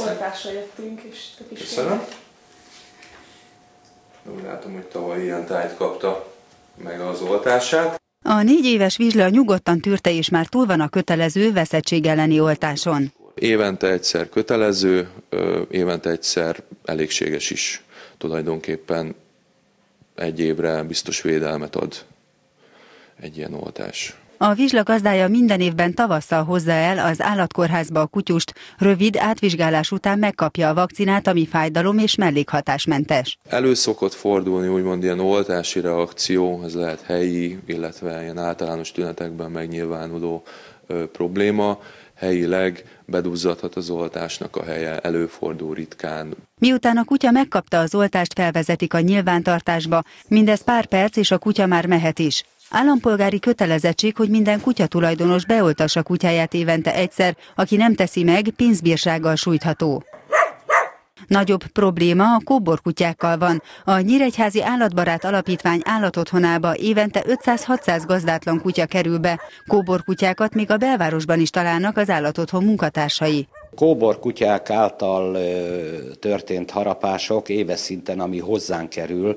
oltásra jöttünk, és tök is? Köszönöm. Úgy látom, hogy tavaly ilyen tájt kapta meg az oltását. A négy éves vizsla nyugodtan tűrte és már túl van a kötelező veszettség elleni oltáson. Évente egyszer kötelező, évente egyszer elégséges is. Tulajdonképpen egy évre biztos védelmet ad egy ilyen oltás. A vizsla gazdája minden évben tavasszal hozza el az állatkórházba a kutyust. Rövid átvizsgálás után megkapja a vakcinát, ami fájdalom és mellékhatásmentes. Elő szokott fordulni úgymond ilyen oltási reakció, ez lehet helyi, illetve ilyen általános tünetekben megnyilvánuló ö, probléma helyileg beduzzadhat az oltásnak a helye, előfordul ritkán. Miután a kutya megkapta az oltást, felvezetik a nyilvántartásba, mindez pár perc és a kutya már mehet is. Állampolgári kötelezettség, hogy minden kutyatulajdonos beoltassa kutyáját évente egyszer, aki nem teszi meg, pénzbírsággal sújtható. Nagyobb probléma a kóborkutyákkal van. A Nyíregyházi Állatbarát Alapítvány állatotthonába évente 500-600 gazdátlan kutya kerül be. Kóborkutyákat még a belvárosban is találnak az állatotthon munkatársai. Kóborkutyák által történt harapások éves szinten, ami hozzánk kerül,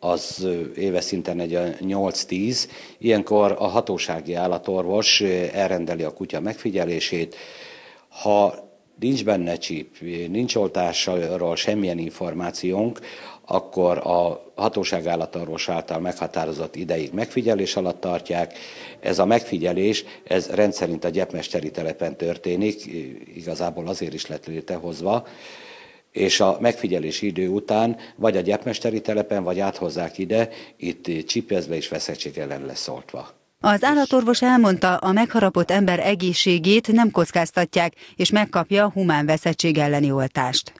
az éves szinten egy 8-10. Ilyenkor a hatósági állatorvos elrendeli a kutya megfigyelését. Ha nincs benne csíp, nincs oltásról semmilyen információnk, akkor a hatóság állatorvos által meghatározott ideig megfigyelés alatt tartják. Ez a megfigyelés, ez rendszerint a gyepmesteri telepen történik, igazából azért is lett létehozva, és a megfigyelés idő után vagy a gyepmesteri telepen, vagy áthozzák ide, itt csipezve és veszettség ellen lesz oltva. Az állatorvos elmondta, a megharapott ember egészségét nem kockáztatják, és megkapja a humán veszettség elleni oltást.